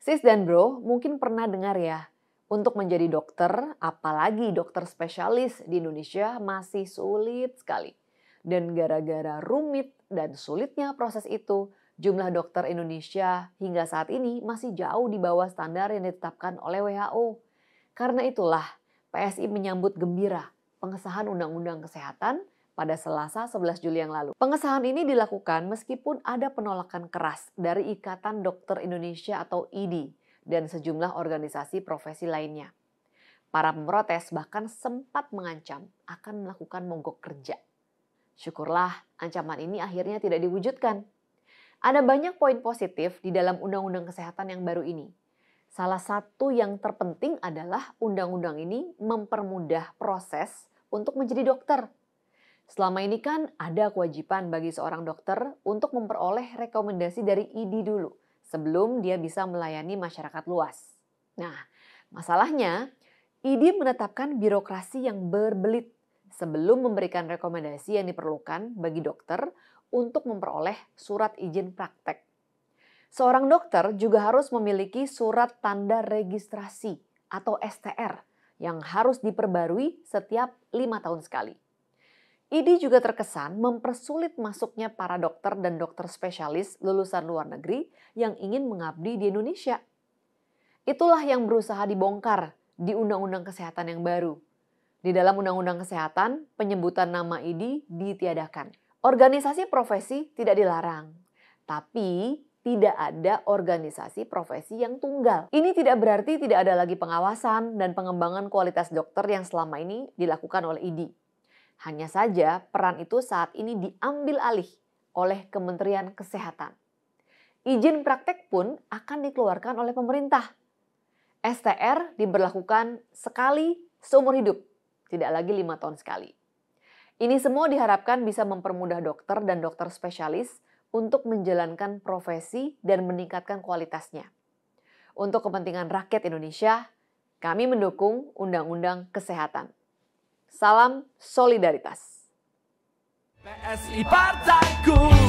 Sis dan bro, mungkin pernah dengar ya, untuk menjadi dokter, apalagi dokter spesialis di Indonesia masih sulit sekali. Dan gara-gara rumit dan sulitnya proses itu, jumlah dokter Indonesia hingga saat ini masih jauh di bawah standar yang ditetapkan oleh WHO. Karena itulah, PSI menyambut gembira pengesahan Undang-Undang Kesehatan pada Selasa 11 Juli yang lalu. Pengesahan ini dilakukan meskipun ada penolakan keras dari Ikatan Dokter Indonesia atau IDI dan sejumlah organisasi profesi lainnya. Para pemrotes bahkan sempat mengancam akan melakukan mogok kerja. Syukurlah ancaman ini akhirnya tidak diwujudkan. Ada banyak poin positif di dalam Undang-Undang Kesehatan yang baru ini. Salah satu yang terpenting adalah undang-undang ini mempermudah proses untuk menjadi dokter. Selama ini kan ada kewajiban bagi seorang dokter untuk memperoleh rekomendasi dari ID dulu sebelum dia bisa melayani masyarakat luas. Nah, masalahnya ID menetapkan birokrasi yang berbelit sebelum memberikan rekomendasi yang diperlukan bagi dokter untuk memperoleh surat izin praktek. Seorang dokter juga harus memiliki surat tanda registrasi atau STR yang harus diperbarui setiap lima tahun sekali. IDI juga terkesan mempersulit masuknya para dokter dan dokter spesialis lulusan luar negeri yang ingin mengabdi di Indonesia. Itulah yang berusaha dibongkar di Undang-Undang Kesehatan yang baru. Di dalam Undang-Undang Kesehatan, penyebutan nama ID ditiadakan. Organisasi profesi tidak dilarang, tapi tidak ada organisasi profesi yang tunggal. Ini tidak berarti tidak ada lagi pengawasan dan pengembangan kualitas dokter yang selama ini dilakukan oleh IDI. Hanya saja peran itu saat ini diambil alih oleh Kementerian Kesehatan. Izin praktek pun akan dikeluarkan oleh pemerintah. STR diberlakukan sekali seumur hidup, tidak lagi lima tahun sekali. Ini semua diharapkan bisa mempermudah dokter dan dokter spesialis untuk menjalankan profesi dan meningkatkan kualitasnya. Untuk kepentingan rakyat Indonesia, kami mendukung Undang-Undang Kesehatan. Salam solidaritas. PSI partaiku.